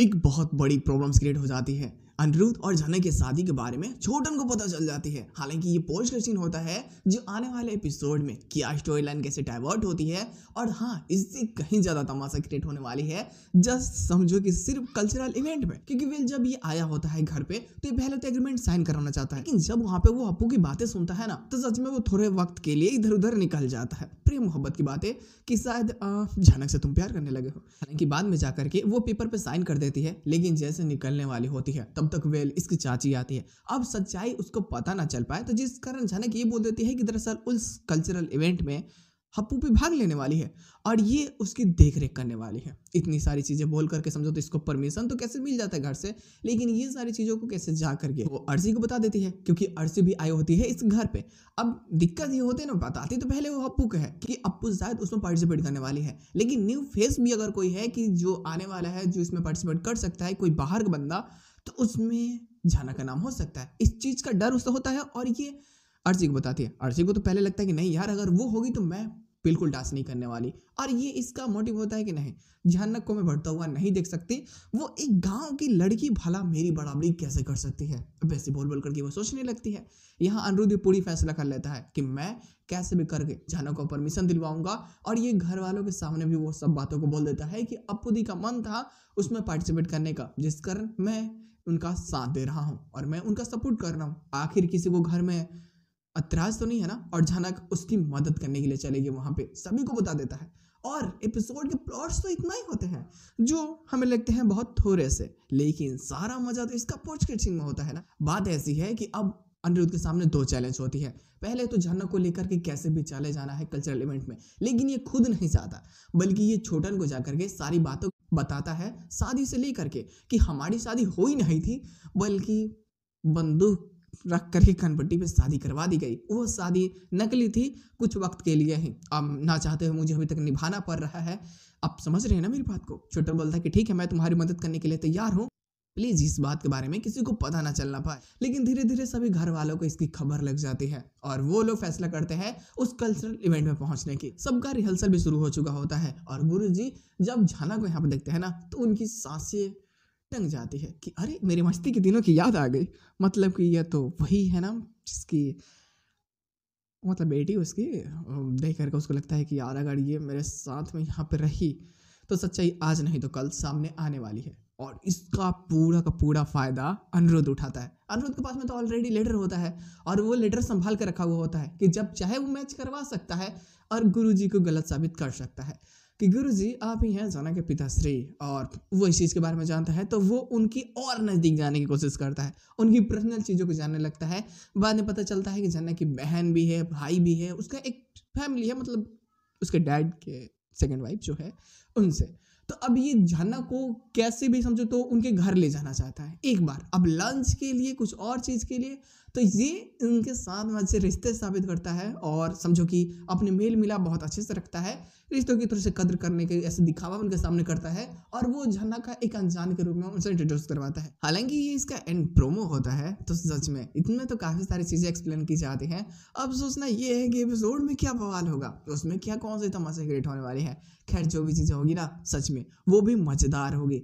एक बहुत बड़ी प्रॉब्लम्स क्रिएट हो जाती है अनिरुद्ध और झना की शादी के बारे में छोटन को पता चल जाती है हालांकि ये पोस्ट का सीन होता है जो आने वाले एपिसोड में क्या स्टोरी लाइन कैसे डाइवर्ट होती है और हाँ इससे कहीं ज़्यादा तमाशा क्रिएट होने वाली है जस्ट समझो कि सिर्फ कल्चरल इवेंट में क्योंकि वेल जब ये आया होता है घर पे तो ये पहले तो एग्रीमेंट साइन कराना चाहता है लेकिन जब वहाँ पे वो अपू की बातें सुनता है ना तो सच में वो थोड़े वक्त के लिए इधर उधर निकल जाता है प्रेम मोहब्बत की बात है कि शायद झनक से तुम प्यार करने लगे हो हालांकि बाद में जा करके वो पेपर पर साइन कर देती है लेकिन जैसे निकलने वाली होती है तब तक वेल इसकी चाची आती है अब सच्चाई उसको पता ना चल पाए तो जिस कारण झनक ये बोल देती है कि दरअसल उस कल्चरल इवेंट में हप्पू पे भाग लेने वाली है और ये उसकी देख रेख करने वाली है इतनी सारी चीज़ें बोल करके समझो तो इसको परमिशन तो कैसे मिल जाता है घर से लेकिन ये सारी चीज़ों को कैसे जा करके वो अर्जी को बता देती है क्योंकि अर्जी भी आई होती है इस घर पे अब दिक्कत ये होती है ना बताती तो पहले वो हप्पू का है कि अप्पू शायद उसमें पार्टिसिपेट करने वाली है लेकिन न्यू फेस भी अगर कोई है कि जो आने वाला है जो इसमें पार्टिसिपेट कर सकता है कोई बाहर का बंदा तो उसमें जाना का नाम हो सकता है इस चीज़ का डर उससे होता है और ये अर्जी को बताती है अर्जी को तो पहले लगता है कि नहीं यार अगर वो होगी तो मैं बिल्कुल डांस नहीं करने वाली और ये इसका मोटिव होता है कि नहीं जहनक को मैं बढ़ता हुआ नहीं देख सकती वो एक गांव की लड़की भला मेरी बराबरी कैसे कर सकती है वैसे बोल बोल करके वो सोचने लगती है यहाँ अनुरुद्ध पूरी फैसला कर लेता है कि मैं कैसे भी करके जहनक को परमिशन दिलवाऊंगा और ये घर वालों के सामने भी वो सब बातों को बोल देता है कि अपुदी का मन था उसमें पार्टिसिपेट करने का जिस कारण मैं उनका साथ दे रहा हूँ और मैं उनका सपोर्ट कर रहा हूँ आखिर किसी को घर में अतराज तो नहीं है ना और झनक उसकी मदद करने के लिए चलेगी वहां पे सभी को बता देता है और एपिसोड के प्लॉट्स तो इतना ही होते हैं जो हमें लगते हैं बहुत थोड़े से लेकिन सारा मजा तो इसका पोस्ट में होता है ना बात ऐसी है कि अब अनिरुद्ध के सामने दो चैलेंज होती है पहले तो झनक को लेकर के कैसे भी चले जाना है कल्चरल इवेंट में लेकिन ये खुद नहीं चाहता बल्कि ये छोटन को जाकर के सारी बातों बताता है शादी से लेकर के कि हमारी शादी हो ही नहीं थी बल्कि बंदूक रख करके कनपट्टी पे शादी करवा दी गई वो शादी नकली थी कुछ वक्त के लिए ही अब ना चाहते हुए मुझे अभी तक निभाना पड़ रहा है आप समझ रहे हैं ना मेरी बात को छोटा बोलता कि ठीक है मैं तुम्हारी मदद करने के लिए तैयार हूँ प्लीज इस बात के बारे में किसी को पता ना चलना पाए लेकिन धीरे धीरे सभी घर वालों को इसकी खबर लग जाती है और वो लोग फैसला करते हैं उस कल्चरल इवेंट में पहुंचने की सबका रिहर्सल भी शुरू हो चुका होता है और गुरु जी जब झाना को यहाँ पर देखते हैं ना तो उनकी सांसें टंग जाती है कि अरे मेरे मस्ती के दिनों की याद आ गई मतलब कि यह तो वही है ना जिसकी मतलब बेटी उसकी देख करके उसको लगता है कि यार अगर ये मेरे साथ में यहाँ पर रही तो सच्चाई आज नहीं तो कल सामने आने वाली है और इसका पूरा का पूरा फ़ायदा अनुरोध उठाता है अनुरोध के पास में तो ऑलरेडी लेटर होता है और वो लेटर संभाल कर रखा हुआ होता है कि जब चाहे वो मैच करवा सकता है और गुरुजी को गलत साबित कर सकता है कि गुरु जी आप ही हैं सोना के पिताश्री और वो इस चीज़ के बारे में जानता है तो वो उनकी और नज़दीक जाने की कोशिश करता है उनकी पर्सनल चीज़ों को जानने लगता है बाद में पता चलता है कि जन्ना की बहन भी है भाई भी है उसका एक फैमिली है मतलब उसके डैड के सेकेंड वाइफ जो है उनसे तो अब ये जाना को कैसे भी समझो तो उनके घर ले जाना चाहता है एक बार अब लंच के लिए कुछ और चीज़ के लिए तो ये इनके साथ अच्छे रिश्ते साबित करता है और समझो कि अपने मेल मिला बहुत अच्छे से रखता है रिश्तों की तरह से कदर करने के ऐसे दिखावा उनके सामने करता है और वो झन्ना का एक अनजान के रूप में उनसे इंट्रोड्यूस करवाता है हालांकि ये इसका एंड प्रोमो होता है तो सच में इतने तो काफ़ी सारी चीज़ें एक्सप्लेन की जाती हैं अब सोचना ये है कि एपिसोड में क्या बवाल होगा उसमें क्या कौन से तमाशे क्रिएट होने वाले हैं खैर जो भी चीज़ें होगी ना सच में वो भी मज़ेदार होगी